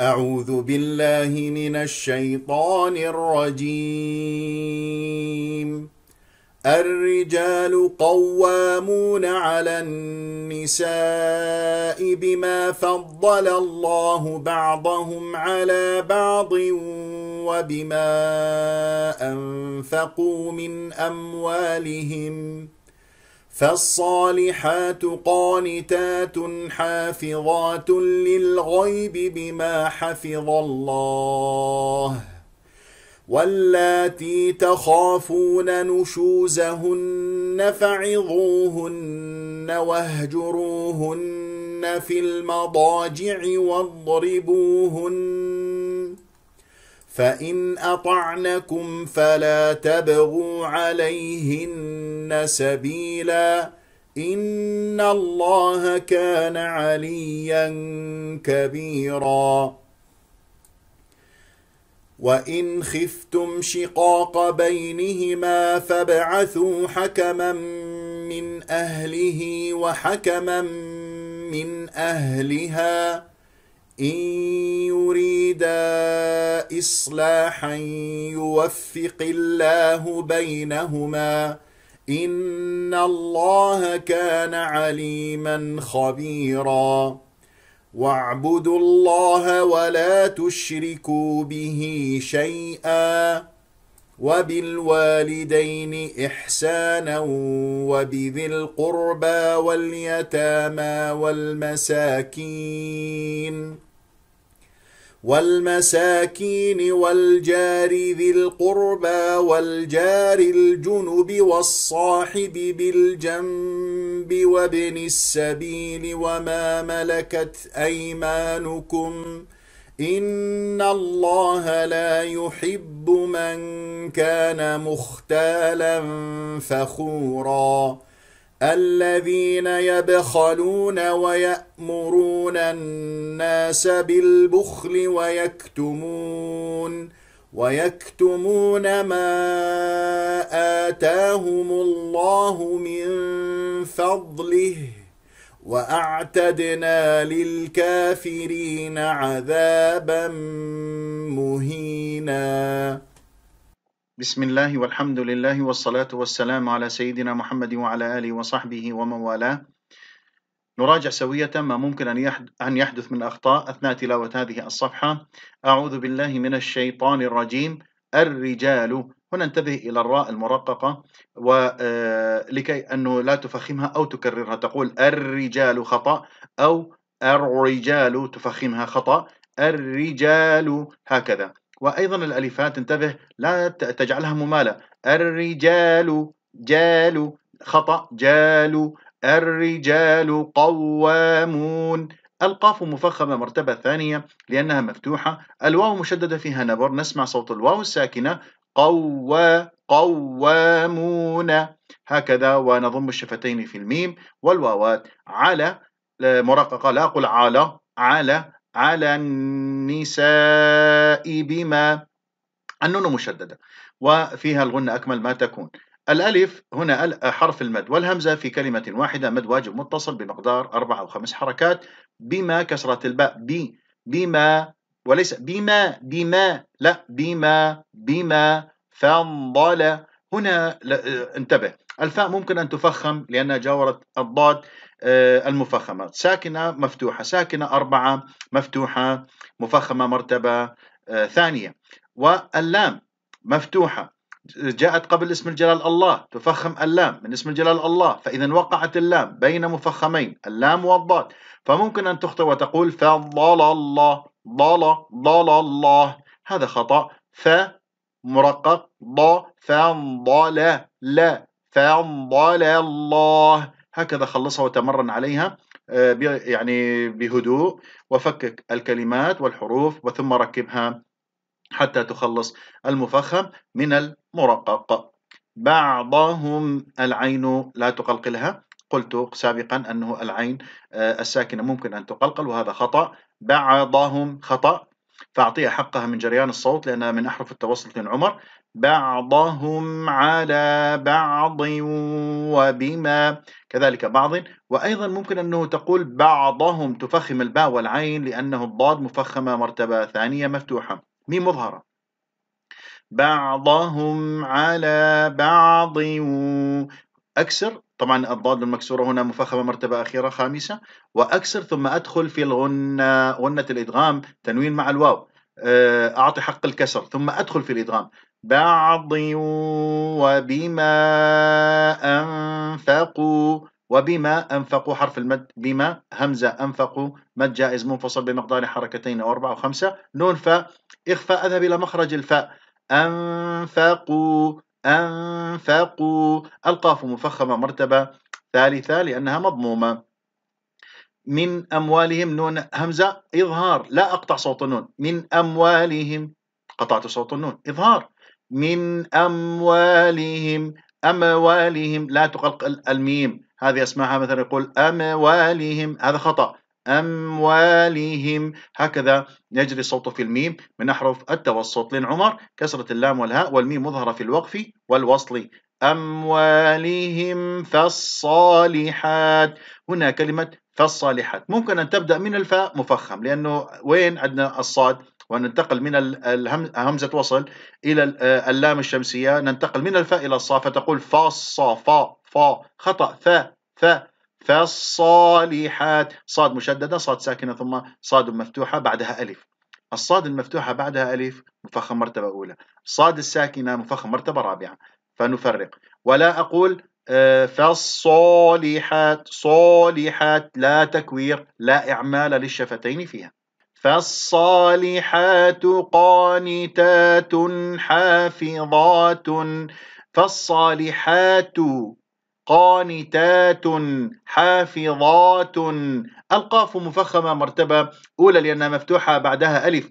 أعوذ بالله من الشيطان الرجيم الرجال قوامون على النساء بما فضل الله بعضهم على بعض وبما أنفقوا من أموالهم ۖ فالصالحات قانتات حافظات للغيب بما حفظ الله واللاتي تخافون نشوزهن فعظوهن واهجروهن في المضاجع واضربوهن فإن أطعنكم فلا تبغوا عليهن سبيلا إن الله كان عليا كبيرا وإن خفتم شقاق بينهما فابعثوا حكما من أهله وحكما من أهلها إن يريدا إصلاحا يوفق الله بينهما إن الله كان عليما خبيرا واعبدوا الله ولا تشركوا به شيئا وبالوالدين إحسانا وبذي القربى واليتامى والمساكين والمساكين والجار ذي القربى والجار الجنب والصاحب بالجنب وابن السبيل وما ملكت أيمانكم إن الله لا يحب من كان مختالا فخوراً الذين يبخلون ويأمرون الناس بالبخل ويكتمون ويكتمون ما آتاهم الله من فضله وأعتدنا للكافرين عذابا مهيناً بسم الله والحمد لله والصلاة والسلام على سيدنا محمد وعلى آله وصحبه ومن والاه نراجع سوية ما ممكن أن يحدث من أخطاء أثناء تلاوة هذه الصفحة أعوذ بالله من الشيطان الرجيم الرجال هنا انتبه إلى الراء المرققة ولكي أنه لا تفخمها أو تكررها تقول الرجال خطأ أو الرجال تفخمها خطأ الرجال هكذا وأيضا الألفات انتبه لا تجعلها ممالة الرجال جال خطأ جال الرجال قوامون القاف مفخمة مرتبة ثانية لأنها مفتوحة الواو مشددة فيها نبر نسمع صوت الواو الساكنة قوى قوامون هكذا ونضم الشفتين في الميم والواوات على مرققة لا أقول على على على النساء بما النون مشددة وفيها الغنة أكمل ما تكون الألف هنا حرف المد والهمزة في كلمة واحدة مد واجب متصل بمقدار أربع أو خمس حركات بما كسرة الباء بي بما وليس بما بما لا بما بما فانضل هنا انتبه الفاء ممكن أن تفخم لأنها جاورت الضاد آه، المفخمة ساكنة مفتوحة ساكنة أربعة مفتوحة مفخمة مرتبة آه، ثانية واللام مفتوحة جاءت قبل اسم الجلال الله تفخم اللام من اسم الجلال الله فإذا وقعت اللام بين مفخمين اللام والضاد فممكن أن تخطئ وتقول فضل الله ضل ضل الله هذا خطأ ف مرقق ض فضل لا فضل الله هكذا خلصها وتمرن عليها آه، يعني بهدوء وفكك الكلمات والحروف وثم ركبها حتى تخلص المفخم من المرقق بعضهم العين لا تقلقلها قلت سابقا أنه العين آه، الساكنة ممكن أن تقلقل وهذا خطأ بعضهم خطأ فأعطيها حقها من جريان الصوت لأنها من أحرف التوسط عمر بعضهم على بعض وبما كذلك بعض وأيضا ممكن أنه تقول بعضهم تفخم الباء والعين لأنه الضاد مفخمة مرتبة ثانية مفتوحة ميم مظهرة بعضهم على بعض أكسر طبعا الضاد المكسورة هنا مفخمة مرتبة أخيرة خامسة وأكسر ثم أدخل في الغنة غنة الإدغام تنوين مع الواو آه، أعطي حق الكسر ثم أدخل في الإدغام بَعْضٍ وَبِمَا أَنْفَقُوا وبما أنفقوا حرف المد بما همزة أنفقوا مد جائز منفصل بمقدار حركتين أو أربعة أو خمسة نون فاء إخفاء أذهب إلى مخرج الفاء أنفقوا أنفقوا القاف مفخمة مرتبة ثالثة لأنها مضمومة من أموالهم نون همزة إظهار لا أقطع صوت النون من أموالهم قطعت صوت النون إظهار من أموالهم أموالهم لا تقلق الميم هذه اسمعها مثلا يقول أموالهم هذا خطأ أموالهم هكذا يجري الصوت في الميم من أحرف التوسط للعمر كسرة اللام والهاء والميم مظهرة في الوقف والوصل أموالهم فالصالحات هنا كلمة فالصالحات ممكن أن تبدأ من الفاء مفخم لأنه وين عندنا الصاد وننتقل من همزة وصل إلى آه، اللام الشمسية ننتقل من الفاء إلى الصاء فتقول فاص فا فا خطأ ف ثا فالصالحات صاد مشددة صاد ساكنة ثم صاد مفتوحة بعدها ألف الصاد المفتوحة بعدها ألف مفخم مرتبة أولى الصاد الساكنة مفخم مرتبة رابعة فنفرق ولا أقول آه، فالصالحات صالحات لا تكوير لا إعمال للشفتين فيها فالصالحات قانتات حافظات فالصالحات قانتات حافظات القاف مفخمه مرتبه اولى لانها مفتوحه بعدها الف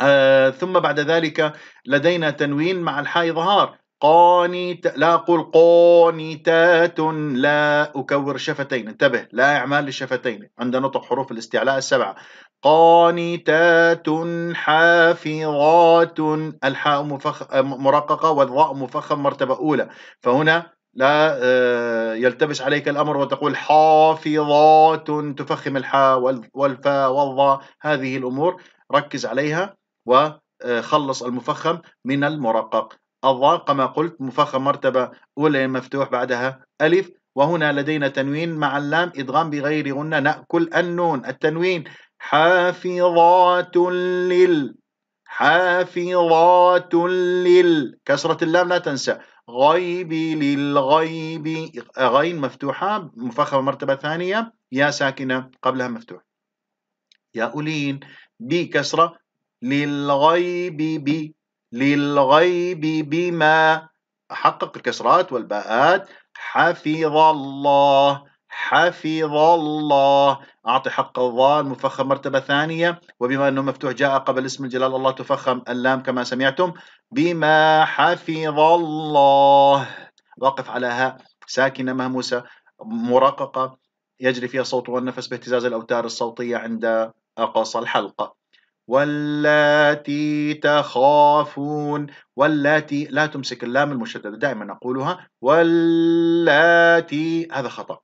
آه ثم بعد ذلك لدينا تنوين مع الحاء ظهار قانت لا أقول قانتات لا أكور شفتين انتبه لا إعمال للشفتين عند نطق حروف الاستعلاء السبعة قانتات حافظات الحاء مفخ... مرققة والراء مفخم مرتبة أولى فهنا لا آه، يلتبس عليك الأمر وتقول حافظات تفخم الحاء والفاء والظاء هذه الأمور ركز عليها وخلص آه، المفخم من المرقق الظاء كما قلت مفخم مرتبة أولى مفتوح بعدها ألف وهنا لدينا تنوين مع اللام إدغام بغير غنة نأكل النون التنوين حافظات لل حافظات لل كسرة اللام لا تنسى غيب للغيب غين مفتوحة مفخمة مرتبة ثانية يا ساكنة قبلها مفتوح يا أولين بي كسرة للغيب ب للغيب بما حقق الكسرات والباءات حفظ الله حفظ الله أعطي حق الضال مفخم مرتبة ثانية وبما أنه مفتوح جاء قبل اسم الجلال الله تفخم اللام كما سمعتم بما حفظ الله وقف على هاء ساكنة مهموسة مرققة يجري فيها الصوت والنفس باهتزاز الأوتار الصوتية عند أقصى الحلقة واللاتي تخافون واللاتي لا تمسك اللام المشددة دائما أقولها واللاتي هذا خطأ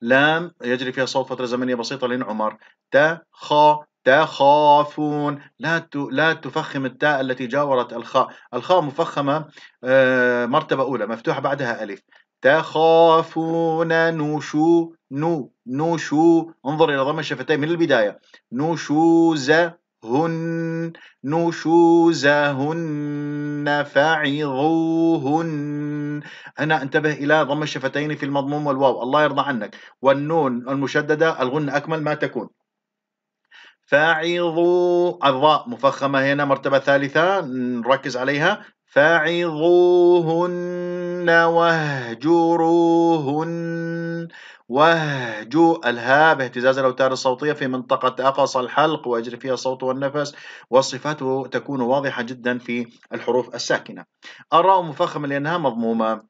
لام يجري فيها صوت فترة زمنية بسيطة لين عمر تا خا تخافون لا لا تفخم التاء التي جاورت الخاء الخاء مفخمة آه، مرتبة أولى مفتوحة بعدها ألف تخافون نشو نو نشو انظر إلى ضم الشفتين من البداية نوشوز هن نشوزهن فعظوهن هنا انتبه إلى ضم الشفتين في المضموم والواو الله يرضى عنك والنون المشددة الغن أكمل ما تكون فعظوا الضاء مفخمة هنا مرتبة ثالثة نركز عليها فعظوهن واهجروهن وهجو الهاء باهتزاز الاوتار الصوتيه في منطقه اقصى الحلق ويجري فيها الصوت والنفس وصفاته تكون واضحه جدا في الحروف الساكنه الراء مفخمه لانها مضمومه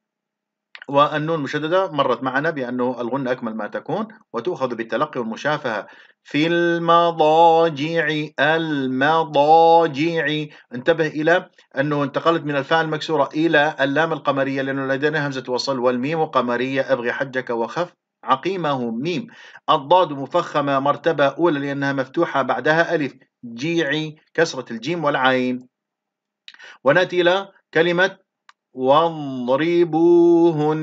والنون مشددة مرت معنا بأنه الغنة أكمل ما تكون وتؤخذ بالتلقي والمشافهة في المضاجع المضاجع انتبه إلى أنه انتقلت من الفاء المكسورة إلى اللام القمرية لأنه لدينا همزة وصل والميم قمرية أبغي حجك وخف عقيمه ميم الضاد مفخمة مرتبة أولى لأنها مفتوحة بعدها ألف جيعي كسرة الجيم والعين ونأتي إلى كلمة واضربوهن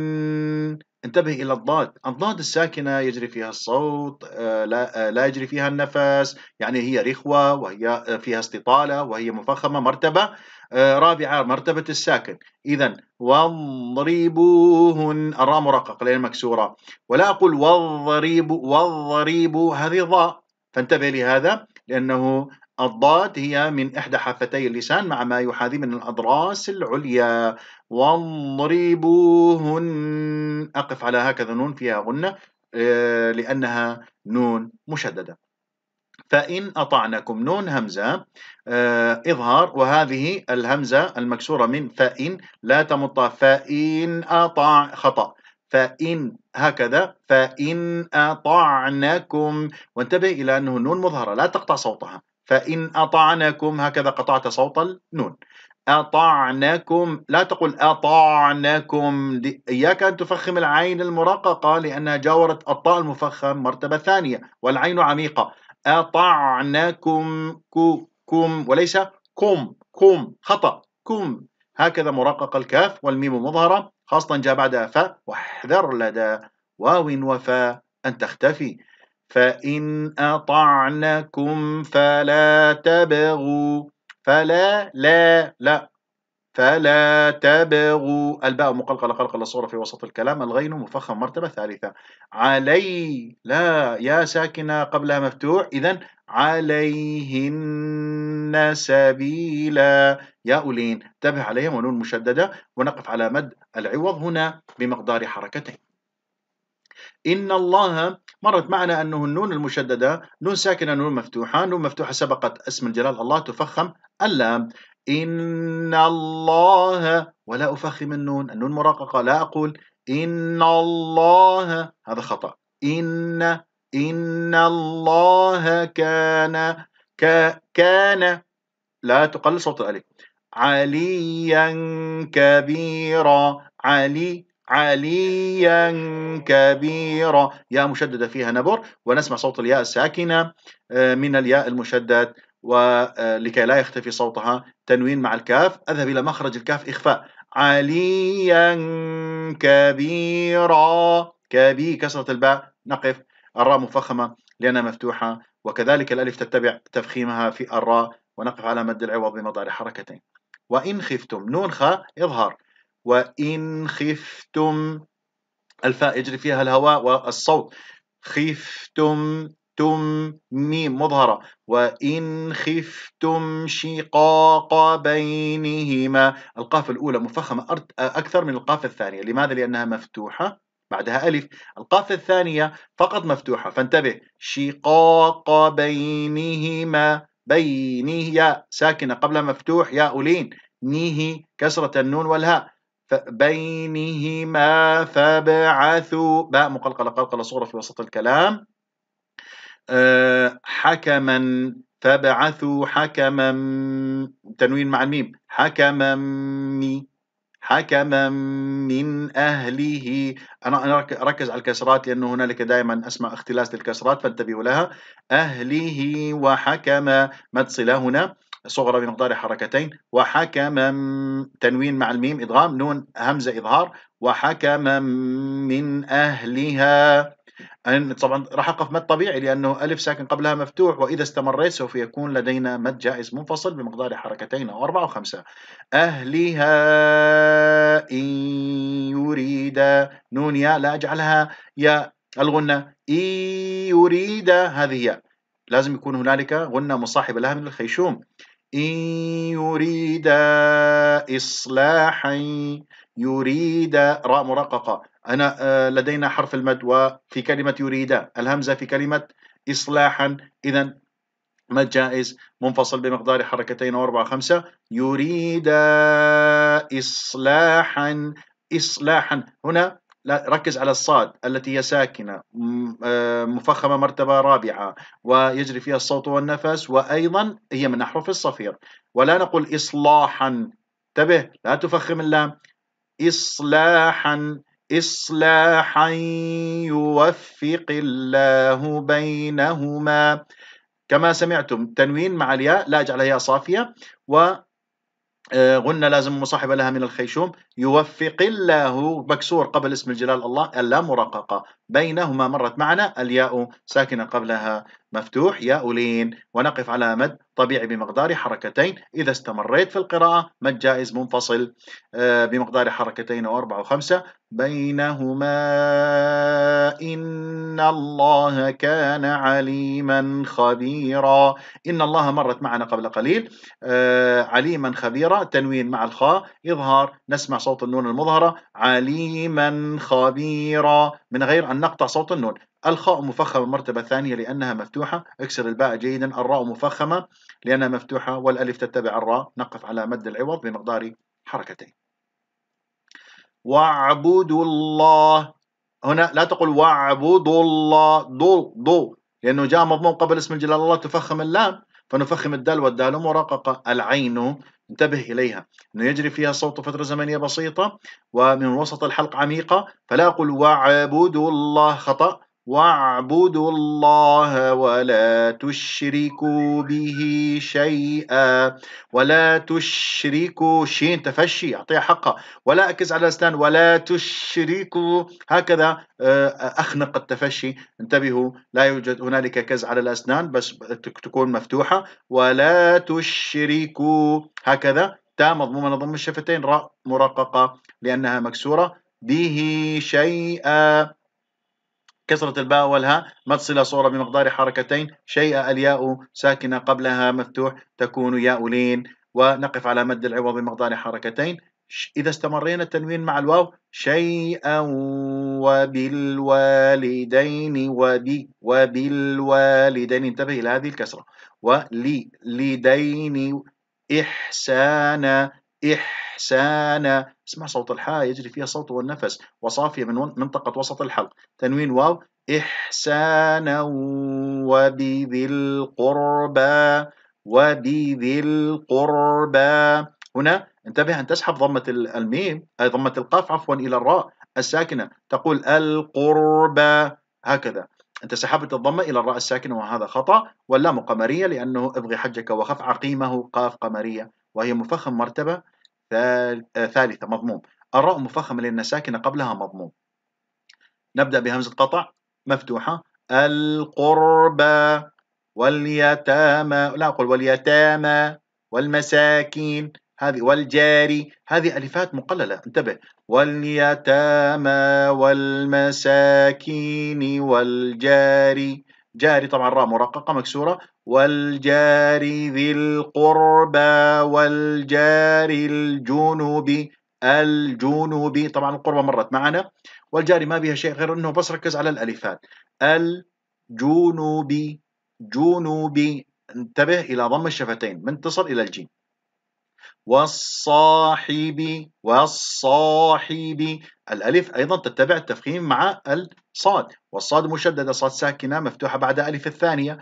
انتبه إلى الضاد الضاد الساكنة يجري فيها الصوت آه، آه، لا, يجري فيها النفس يعني هي رخوة وهي فيها استطالة وهي مفخمة مرتبة آه، رابعة مرتبة الساكن إذا واضربوهن الراء مرققة لأن مكسورة ولا أقول واضرب واضرب هذه ضاء فانتبه لهذا لأنه الضاد هي من إحدى حافتي اللسان مع ما يحاذي من الأضراس العليا واضربوهن أقف على هكذا نون فيها غنة آه، لأنها نون مشددة فإن أطعنكم نون همزة آه، إظهار وهذه الهمزة المكسورة من فإن لا تمط فإن أطع خطأ فإن هكذا فإن أطعنكم وانتبه إلى أنه نون مظهرة لا تقطع صوتها فإن أطعنكم هكذا قطعت صوت النون أطعنكم لا تقول أطعنكم إياك أن تفخم العين المرققة لأنها جاورت الطاء المفخم مرتبة ثانية والعين عميقة أطعنكم كم وليس كم كم خطأ كم هكذا مرقق الكاف والميم مظهرة خاصة جاء بعدها فاحذر واحذر لدى واو وفاء أن تختفي فإن أطعنكم فلا تبغوا فلا لا لا فلا تبغوا الباء مقلقلة قلقلة صورة في وسط الكلام الغين مفخم مرتبة ثالثة علي لا يا ساكنة قبلها مفتوح إذا عليهن سبيلا يا أولين تبه عليهم ونون مشددة ونقف على مد العوض هنا بمقدار حركتين إن الله مرت معنا أنه النون المشددة نون ساكنة نون مفتوحة نون مفتوحة سبقت اسم الجلال الله تفخم اللام إن الله ولا أفخم النون النون مراققة لا أقول إن الله هذا خطأ إن إن الله كان ك كان لا تقلل صوت الألف عليا كبيرا علي عليا كبيرا ياء مشددة فيها نبر ونسمع صوت الياء الساكنة آه، من الياء المشدد ولكي آه، لا يختفي صوتها تنوين مع الكاف اذهب إلى مخرج الكاف إخفاء عليا كبيرا كبي كسرة الباء نقف الراء مفخمة لأنها مفتوحة وكذلك الألف تتبع تفخيمها في الراء ونقف على مد العوض بمضار حركتين وإن خفتم نون خاء إظهار وإن خفتم الفاء يجري فيها الهواء والصوت خفتم تم ميم مظهرة وإن خفتم شقاق بينهما القاف الأولى مفخمة أكثر من القاف الثانية لماذا؟ لأنها مفتوحة بعدها ألف القاف الثانية فقط مفتوحة فانتبه شقاق بينهما بينه يا ساكنة قبل مفتوح يا أولين نيه كسرة النون والهاء بينهما فابعثوا باء مقلقلة قلقلة صغرى في وسط الكلام آه، حكما فابعثوا حكما تنوين مع الميم حكما مي حكما من أهله أنا أركز على الكسرات لأنه هنالك دائما أسمع اختلاس للكسرات فانتبهوا لها أهله وحكما مد صلة هنا صغرى بمقدار حركتين وحكما تنوين مع الميم إدغام نون همزة إظهار وحكما من أهلها أن طبعا راح أقف مد طبيعي لأنه ألف ساكن قبلها مفتوح وإذا استمريت سوف يكون لدينا مد جائز منفصل بمقدار حركتين أو أربعة وخمسة أهلها إن يريد نون يا لا أجعلها يا الغنة إن يريد هذه يا لازم يكون هنالك غنة مصاحبة لها من الخيشوم إن يريدا إصلاحا يريد راء مرققة أنا آه، لدينا حرف المد وفي كلمة يريد الهمزة في كلمة إصلاحا إذا مد جائز منفصل بمقدار حركتين وأربعة خمسة يريد إصلاحا إصلاحا هنا لا ركز على الصاد التي هي ساكنة آه، مفخمة مرتبة رابعة ويجري فيها الصوت والنفس وأيضا هي من أحرف الصفير ولا نقول إصلاحا انتبه لا تفخم اللام إصلاحا إصلاحا يوفق الله بينهما كما سمعتم تنوين مع الياء لا أجعلها ياء صافية و غنة آه، لازم مصاحبة لها من الخيشوم يوفق الله مكسور قبل اسم الجلال الله اللام مرققة بينهما مرت معنا الياء ساكنة قبلها مفتوح يا أولين ونقف على مد طبيعي بمقدار حركتين إذا استمريت في القراءة مد جائز منفصل آه، بمقدار حركتين أو أربعة وخمسة بينهما إن الله كان عليما خبيرا إن الله مرت معنا قبل قليل آه، عليما خبيرا تنوين مع الخاء إظهار نسمع صوت النون المظهرة عليما خبيرا من غير أن نقطع صوت النون الخاء مفخمة المرتبة الثانية لأنها مفتوحة اكسر الباء جيدا الراء مفخمة لأنها مفتوحة والألف تتبع الراء نقف على مد العوض بمقدار حركتين واعبدوا الله هنا لا تقول واعبدوا الله ضو ضو لأنه جاء مضمون قبل اسم الجلال الله تفخم اللام فنفخم الدال والدال مرققة العين انتبه إليها أنه يجري فيها صوت فترة زمنية بسيطة ومن وسط الحلق عميقة فلا أقول واعبدوا الله خطأ واعبدوا الله ولا تشركوا به شيئا ولا تشركوا شين تفشي يعطيها حقها ولا اكز على الاسنان ولا تشركوا هكذا آه، اخنق التفشي انتبهوا لا يوجد هنالك كز على الاسنان بس تكون مفتوحه ولا تشركوا هكذا تاء مضمومه نضم الشفتين راء مرققه لانها مكسوره به شيئا كسرة الباء والهاء متصلة صورة بمقدار حركتين شيء الياء ساكنة قبلها مفتوح تكون ياء لين ونقف على مد العوض بمقدار حركتين إذا استمرينا التنوين مع الواو شيئا وبالوالدين وبي وبالوالدين انتبه إلى هذه الكسرة ولدين إحسانا إحسانا اسمع صوت الحاء يجري فيها الصوت والنفس وصافية من منطقة وسط الحلق تنوين واو إحسانا وبذي القربى وبذي القربى هنا انتبه أن تسحب ضمة الميم ضمة القاف عفوا إلى الراء الساكنة تقول القربى هكذا أنت سحبت الضمة إلى الراء الساكنة وهذا خطأ واللام قمرية لأنه ابغي حجك وخف عقيمه قاف قمرية وهي مفخم مرتبة آه، ثالثة مضموم الراء مفخمة لأن ساكنة قبلها مضموم نبدأ بهمزة قطع مفتوحة القربى واليتامى لا أقول واليتامى والمساكين هذه والجاري هذه ألفات مقللة انتبه واليتامى والمساكين والجاري جاري طبعا راء مرققة مكسورة والجار ذي القربى والجار الجنوب الجنوب طبعا القربى مرت معنا والجاري ما بها شيء غير انه بس ركز على الالفات الجنوبي جنوبي انتبه الى ضم الشفتين من تصل الى الجيم والصاحب والصاحب الألف أيضا تتبع التفخيم مع الصاد والصاد مشددة صاد ساكنة مفتوحة بعد ألف الثانية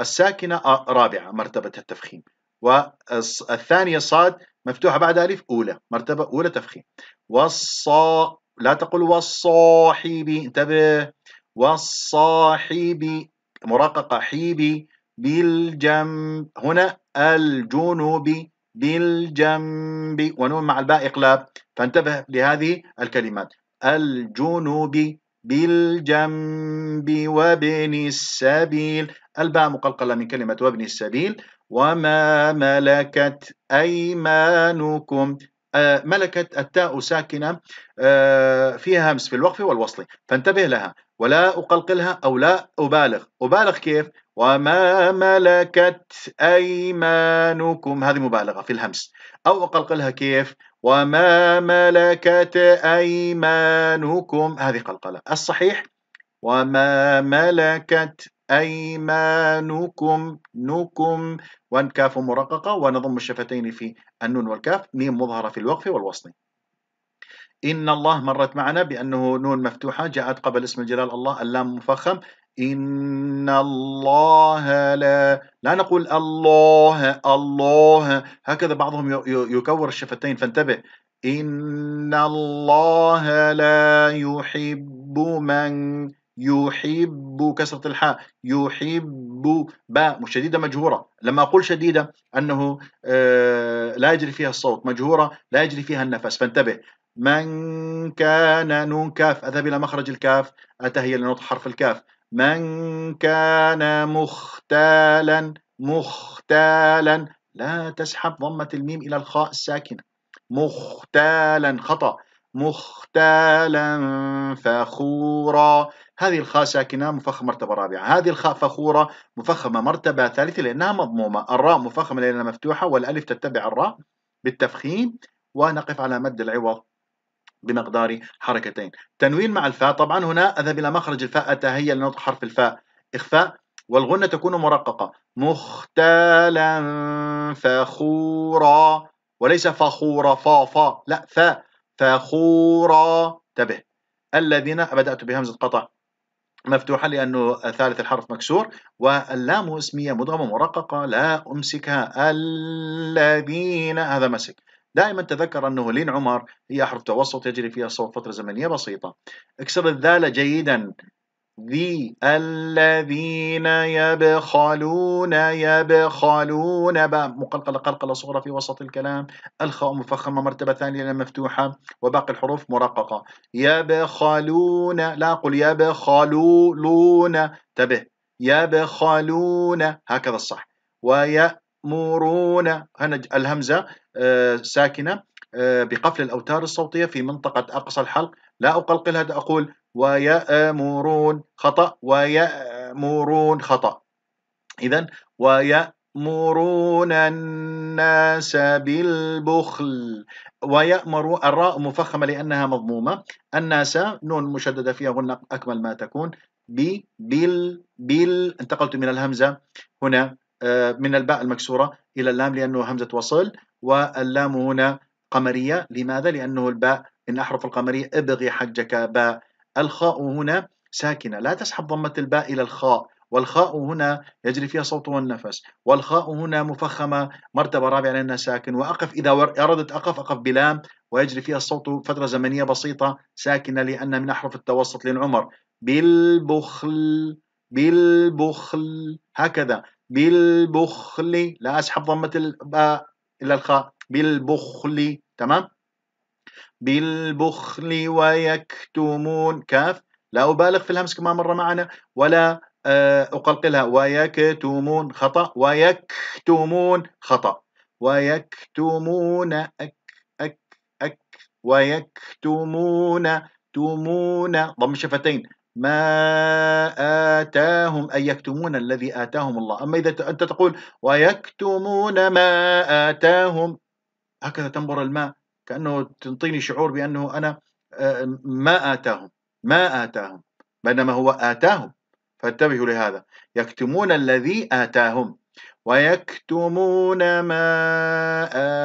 الساكنة آه، رابعة مرتبة التفخيم والثانية صاد مفتوحة بعد ألف أولى مرتبة أولى تفخيم والصا لا تقل والصاحب انتبه والصاحب مراققة حيبي بالجنب هنا الجنوب بالجنب ونون مع الباء إقلاب فانتبه لهذه الكلمات الجنوب بالجنب وابن السبيل الباء مقلقلة من كلمة وابن السبيل وما ملكت أيمانكم آه ملكت التاء ساكنة آه فيها همس في الوقف والوصل فانتبه لها ولا أقلقلها أو لا أبالغ أبالغ كيف؟ وما ملكت أيمانكم هذه مبالغة في الهمس أو أقلقلها كيف؟ وما ملكت أيمانكم هذه قلقلة الصحيح وما ملكت أيمانكم نكم والكاف مرققة ونضم الشفتين في النون والكاف ميم مظهرة في الوقف والوصل إن الله مرت معنا بأنه نون مفتوحة جاءت قبل اسم الجلال الله اللام مفخم إن الله لا لا نقول الله الله هكذا بعضهم يكور الشفتين فانتبه إن الله لا يحب من يحب كسرة الحاء يحب باء شديدة مجهورة لما أقول شديدة أنه آه، لا يجري فيها الصوت مجهورة لا يجري فيها النفس فانتبه من كان نون كاف أذهب إلى مخرج الكاف أتى هي لنطق حرف الكاف من كان مختالا مختالا لا تسحب ضمة الميم إلى الخاء الساكنة مختالا خطأ مختالا فخورا هذه الخاء ساكنة مفخمة مرتبة رابعة هذه الخاء فخورة مفخمة مرتبة ثالثة لأنها مضمومة الراء مفخمة لأنها مفتوحة والألف تتبع الراء بالتفخيم ونقف على مد العوض بمقدار حركتين تنوين مع الفاء طبعا هنا أذهب إلى مخرج الفاء أتهيأ لنطق حرف الفاء إخفاء والغنة تكون مرققة مختالا فخورا وليس فخورا فا فا لا فا فخورا تبه الذين بدأت بهمزة قطع مفتوحة لأنه ثالث الحرف مكسور واللام اسمية مدغمة مرققة لا أمسكها الذين هذا مسك دائما تذكر أنه لين عمر هي حرف توسط يجري فيها الصوت فترة زمنية بسيطة اكسر الذال جيدا ذي الذين يبخلون يبخلون باء مقلقلة قلقلة صغرى في وسط الكلام الخاء مفخمة مرتبة ثانية مفتوحة وباقي الحروف مرققة يبخلون لا أقول يبخلون انتبه يبخلون هكذا الصح ويا يأمرون هنا الهمزة آه، ساكنة آه، بقفل الأوتار الصوتية في منطقة أقصى الحلق لا أقلقلها أقول ويأمرون خطأ ويأمرون خطأ إذا ويأمرون الناس بالبخل ويأمر الراء مفخمة لأنها مضمومة الناس نون مشددة فيها غنة أكمل ما تكون ب بال بال انتقلت من الهمزة هنا آه، من الباء المكسورة إلى اللام لأنه همزة وصل واللام هنا قمرية لماذا؟ لأنه الباء إن أحرف القمرية ابغي حجك باء الخاء هنا ساكنة لا تسحب ضمة الباء إلى الخاء والخاء هنا يجري فيها صوت والنفس والخاء هنا مفخمة مرتبة رابعة لأنها ساكن وأقف إذا أردت أقف أقف بلام ويجري فيها الصوت فترة زمنية بسيطة ساكنة لأن من أحرف التوسط للعمر بالبخل بالبخل هكذا بالبخل لا أسحب ضمة الباء إلى الخاء بالبخل تمام بالبخل ويكتمون كاف لا أبالغ في الهمس كما مر معنا ولا آه، أقلقلها ويكتمون خطأ ويكتمون خطأ ويكتمون أك أك أك ويكتمون تمون ضم شفتين ما آتاهم أي يكتمون الذي آتاهم الله أما إذا أنت تقول ويكتمون ما آتاهم هكذا تنبر الماء كأنه تنطيني شعور بأنه أنا آه، ما آتاهم ما آتاهم بينما هو آتاهم فانتبهوا لهذا يكتمون الذي آتاهم ويكتمون ما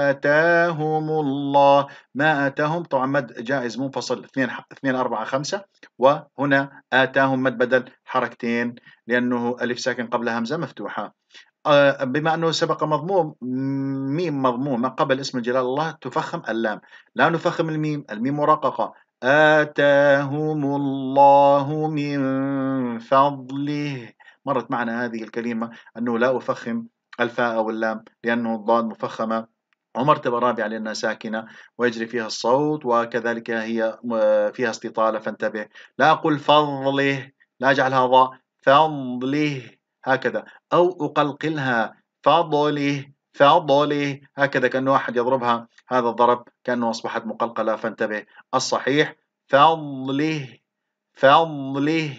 آتاهم الله ما آتاهم طبعا مد جائز منفصل 2 2 4 5 وهنا آتاهم مد بدل حركتين لأنه ألف ساكن قبل همزة مفتوحة آه، بما أنه سبق مضموم ميم مضمومة قبل اسم جلال الله تفخم اللام لا نفخم الميم الميم مرققة آتاهم الله من فضله مرت معنا هذه الكلمة أنه لا أفخم الفاء أو اللام لأنه الضاد مفخمة ومرتبة رابعة لأنها ساكنة ويجري فيها الصوت وكذلك هي آه، فيها استطالة فانتبه لا أقول فضله لا أجعلها ضاء فضله هكذا أو أقلقلها فضله فضله هكذا كأنه أحد يضربها هذا الضرب كأنه أصبحت مقلقلة فانتبه الصحيح فضله فضله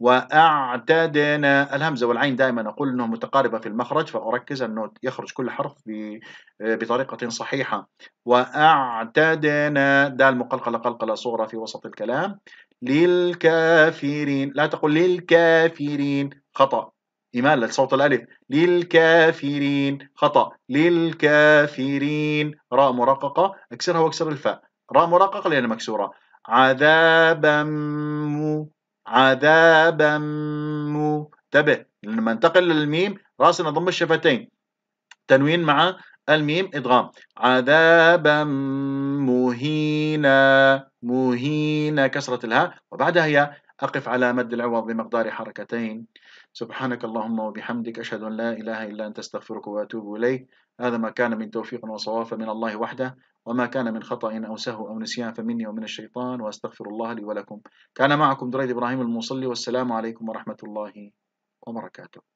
وأعتدنا الهمزة والعين دائما أقول أنها متقاربة في المخرج فأركز أنه يخرج كل حرف بطريقة صحيحة وأعتدنا دال مقلقلة قلقلة صغرى في وسط الكلام للكافرين لا تقول للكافرين خطأ إيمان صوت الألف للكافرين خطأ للكافرين راء مرققة اكسرها واكسر الفاء راء مرققة لأنها مكسورة عذابا عذابا مو تبع لما انتقل للميم راسنا ضم الشفتين تنوين مع الميم ادغام عذابا مهينا مهينا كسرة الهاء وبعدها هي أقف على مد العوض بمقدار حركتين سبحانك اللهم وبحمدك أشهد أن لا إله إلا أنت أستغفرك وأتوب إليك هذا ما كان من توفيق وصواف من الله وحده وما كان من خطأ أو سهو أو نسيان فمني ومن الشيطان وأستغفر الله لي ولكم كان معكم دريد إبراهيم المصلي والسلام عليكم ورحمة الله وبركاته